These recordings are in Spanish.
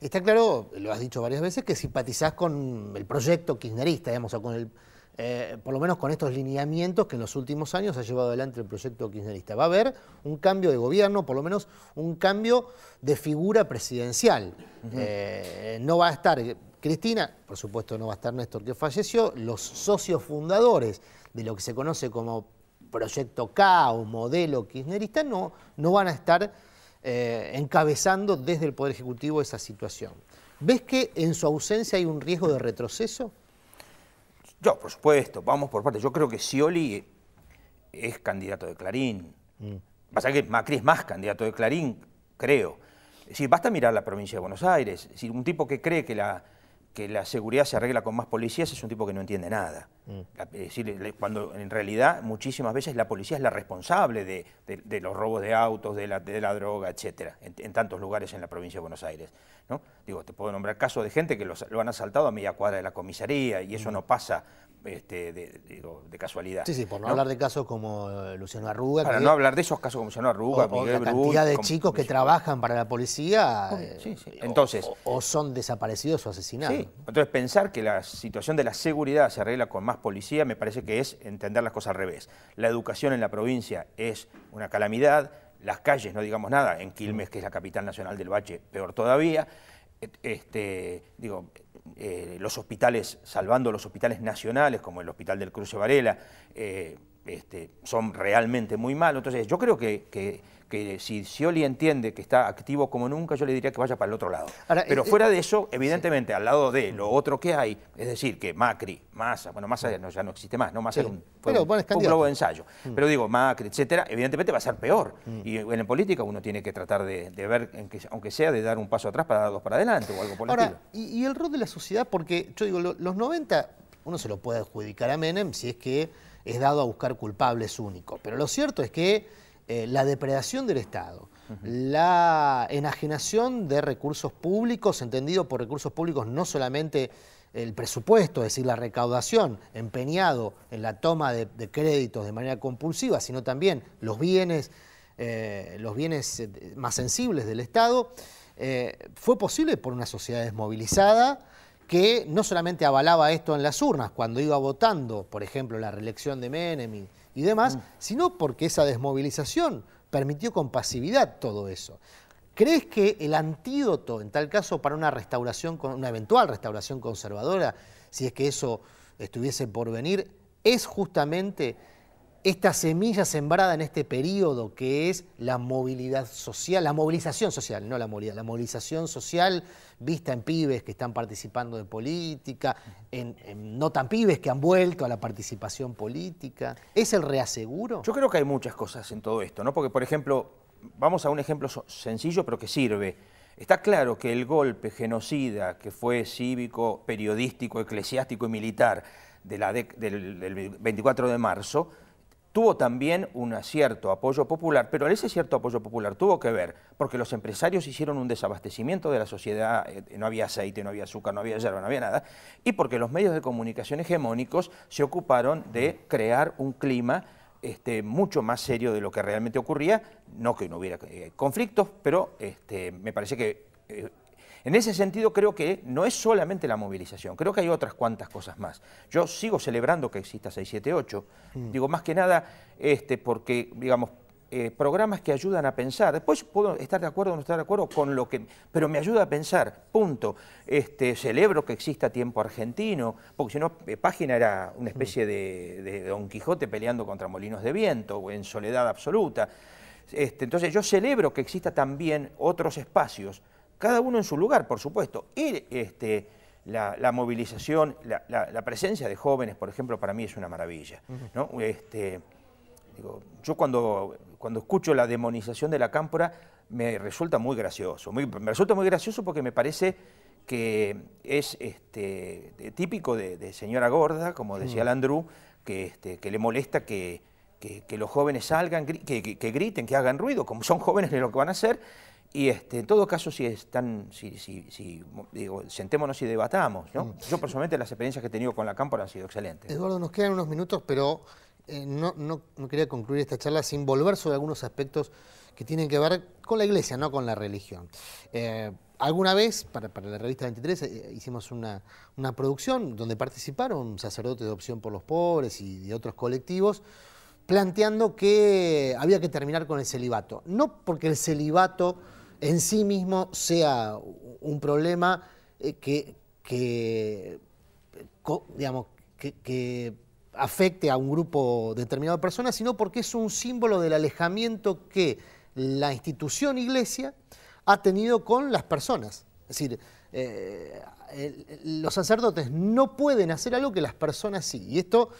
Está claro, lo has dicho varias veces, que simpatizás con el proyecto kirchnerista, digamos, eh, por lo menos con estos lineamientos que en los últimos años ha llevado adelante el proyecto kirchnerista. Va a haber un cambio de gobierno, por lo menos un cambio de figura presidencial. Eh, no va a estar Cristina, por supuesto no va a estar Néstor que falleció, los socios fundadores de lo que se conoce como Proyecto K o modelo kirchnerista no, no van a estar eh, encabezando desde el Poder Ejecutivo esa situación. ¿Ves que en su ausencia hay un riesgo de retroceso? Yo, por supuesto, vamos por parte. Yo creo que Scioli es candidato de Clarín. Mm. Pasa que Macri es más candidato de Clarín, creo. Es decir, basta mirar la provincia de Buenos Aires. Es un tipo que cree que la, que la seguridad se arregla con más policías es un tipo que no entiende nada. Mm. Es decir, cuando en realidad muchísimas veces la policía es la responsable de, los robos de autos, de la, droga, etcétera, en, tantos lugares en la provincia de Buenos Aires. ¿no? Digo, te puedo nombrar casos de gente que lo han asaltado a media cuadra de la comisaría y eso mm. no pasa este, de, casualidad. Sí, sí, por no, hablar de casos como eh, Luciano Arruga. Para no hablar de esos casos como Luciano Arruga, Miguel la cantidad de chicos que trabajan para la policía eh, Entonces, o, son desaparecidos o asesinados. Sí. Entonces, pensar que la situación de la seguridad se arregla con más policía me parece que es entender las cosas al revés. La educación en la provincia es una calamidad, las calles, no digamos nada, en Quilmes, que es la capital nacional del Bache, peor todavía este, digo, eh, los hospitales, salvando los hospitales nacionales, como el Hospital del Cruce Varela, eh, este, son realmente muy malos. Entonces, yo creo que, que, si Scioli entiende que está activo como nunca, yo le diría que vaya para el otro lado. Pero eh, fuera de eso, evidentemente, al lado de lo otro que hay, es decir, que Macri, Massa, bueno, Massa ya no existe más, no Massa un, globo de ensayo. Mm. Pero digo, Macri, etcétera, evidentemente va a ser peor. Mm. Y en política uno tiene que tratar de, ver, aunque sea de dar un paso atrás para dar dos para adelante o algo por el Y, el rol de la sociedad, porque yo digo, los 90 uno se lo puede adjudicar a Menem si es que es dado a buscar culpables únicos. Pero lo cierto es que eh, la depredación del Estado, la enajenación de recursos públicos, entendido por recursos públicos no solamente el presupuesto, es decir, la recaudación empeñado en la toma de, créditos de manera compulsiva, sino también los bienes, eh, los bienes eh, más sensibles del Estado, fue posible por una sociedad desmovilizada, que no solamente avalaba esto en las urnas, cuando iba votando, por ejemplo, la reelección de Menem y, demás, mm. sino porque esa desmovilización permitió con pasividad todo eso. ¿Crees que el antídoto, en tal caso, para una restauración, una eventual restauración conservadora, si es que eso estuviese por venir, es justamente esta semilla sembrada en este periodo que es la movilidad social, la movilización social, no la movilidad, la movilización social vista en pibes que están participando de política, en, no tan pibes que han vuelto a la participación política. ¿Es el reaseguro? Yo creo que hay muchas cosas en todo esto, ¿no? Porque, por ejemplo, vamos a un ejemplo sencillo pero que sirve. Está claro que el golpe genocida que fue cívico, periodístico, eclesiástico y militar del 24 de marzo tuvo también un cierto apoyo popular, pero ese cierto apoyo popular tuvo que ver porque los empresarios hicieron un desabastecimiento de la sociedad, eh, no había aceite, no había azúcar, no había hierba, no había nada, y porque los medios de comunicación hegemónicos se ocuparon de crear un clima este, mucho más serio de lo que realmente ocurría, no que no hubiera eh, conflictos, pero este, me parece que eh, en ese sentido creo que no es solamente la movilización, creo que hay otras cuantas cosas más. Yo sigo celebrando que exista 678, mm. digo más que nada este, porque, digamos, eh, programas que ayudan a pensar. Después puedo estar de acuerdo o no estar de acuerdo con lo que... Pero me ayuda a pensar, punto. Este, celebro que exista Tiempo Argentino, porque si no, eh, Página era una mm. especie de, Don Quijote peleando contra molinos de viento, o en soledad absoluta. Este, entonces yo celebro que exista también otros espacios cada uno en su lugar, por supuesto. Y este, la, movilización, la, presencia de jóvenes, por ejemplo, para mí es una maravilla. Este, yo cuando, cuando escucho la demonización de la cámpora me resulta muy gracioso. me resulta muy gracioso porque me parece que es este, típico de, señora gorda, como decía Landrú, este, que, le molesta que, los jóvenes salgan, que, griten, que hagan ruido, como son jóvenes es lo que van a hacer, y este, en todo caso, si están, si, digo, sentémonos y debatamos. Yo personalmente las experiencias que he tenido con la Cámpora han sido excelentes. Eduardo, nos quedan unos minutos, pero eh, no, quería concluir esta charla sin volver sobre algunos aspectos que tienen que ver con la iglesia, no con la religión. Eh, alguna vez, para, la revista 23, eh, hicimos una, una producción donde participaron sacerdotes de opción por los pobres y de otros colectivos planteando que había que terminar con el celibato. No porque el celibato en sí mismo sea un problema eh, que, afecte a un grupo determinado de personas, sino porque es un símbolo del alejamiento que la institución iglesia ha tenido con las personas. Es decir, eh, los sacerdotes no pueden hacer algo que las personas sí, y esto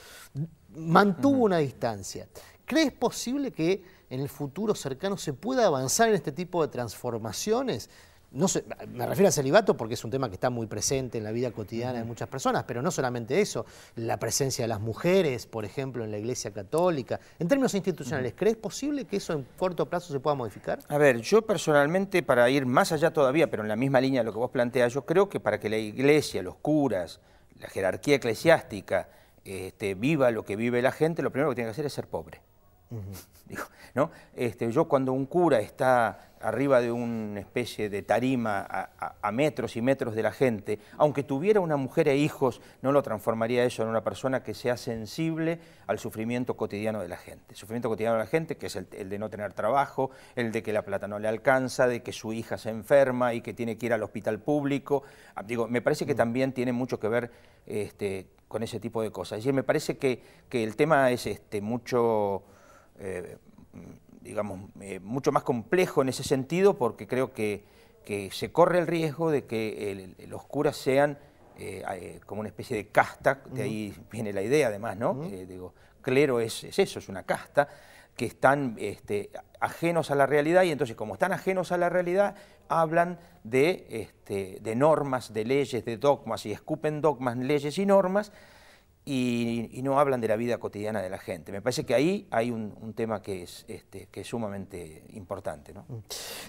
mantuvo una distancia. ¿Crees posible que en el futuro cercano se pueda avanzar en este tipo de transformaciones? No me refiero al celibato porque es un tema que está muy presente en la vida cotidiana de muchas personas, pero no solamente eso, la presencia de las mujeres, por ejemplo, en la Iglesia Católica. En términos institucionales, ¿crees posible que eso en corto plazo se pueda modificar? A ver, yo personalmente, para ir más allá todavía, pero en la misma línea de lo que vos planteas, yo creo que para que la Iglesia, los curas, la jerarquía eclesiástica, este, viva lo que vive la gente, lo primero que tiene que hacer es ser pobre. ¿no? este, yo cuando un cura está arriba de una especie de tarima a, metros y metros de la gente, aunque tuviera una mujer e hijos, no lo transformaría eso en una persona que sea sensible al sufrimiento cotidiano de la gente. sufrimiento cotidiano de la gente, que es el, de no tener trabajo, el de que la plata no le alcanza, de que su hija se enferma y que tiene que ir al hospital público. Ah, digo, me parece que mm. también tiene mucho que ver este, con ese tipo de cosas. Y me parece que, que el tema es este, mucho eh, digamos, eh, mucho más complejo en ese sentido porque creo que, se corre el riesgo de que los curas sean eh, como una especie de casta, de ahí viene la idea además, ¿no? digo, clero es, eso, es una casta, que están este, ajenos a la realidad y entonces como están ajenos a la realidad, hablan este, de normas, de leyes, de dogmas y escupen dogmas, leyes y normas y, no hablan de la vida cotidiana de la gente. Me parece que ahí hay un, tema que es, este, que es sumamente importante. ¿no? Mm.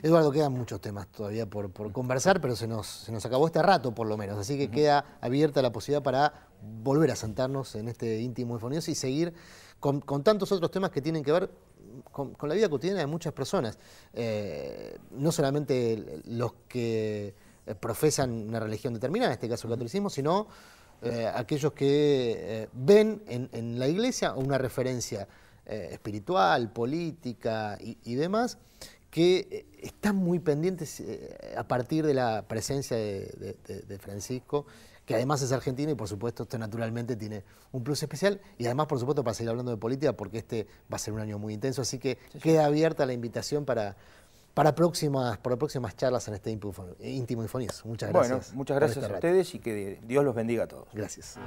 Eduardo, quedan muchos temas todavía por, conversar, pero se nos, se nos acabó este rato por lo menos, así que queda abierta la posibilidad para volver a sentarnos en este íntimo fonioso y seguir con, tantos otros temas que tienen que ver con, la vida cotidiana de muchas personas. Eh, no solamente los que profesan una religión determinada, en este caso el catolicismo, sino eh, aquellos que eh, ven en, la iglesia una referencia eh, espiritual, política y, demás, que están muy pendientes a partir de la presencia de, Francisco, que además es argentino y por supuesto esto naturalmente tiene un plus especial y además por supuesto para seguir hablando de política porque este va a ser un año muy intenso, así que queda abierta la invitación para, para próximas, próximas charlas en este Íntimo Infonías. Muchas gracias. Bueno, muchas gracias este a ustedes y que Dios los bendiga a todos. Gracias.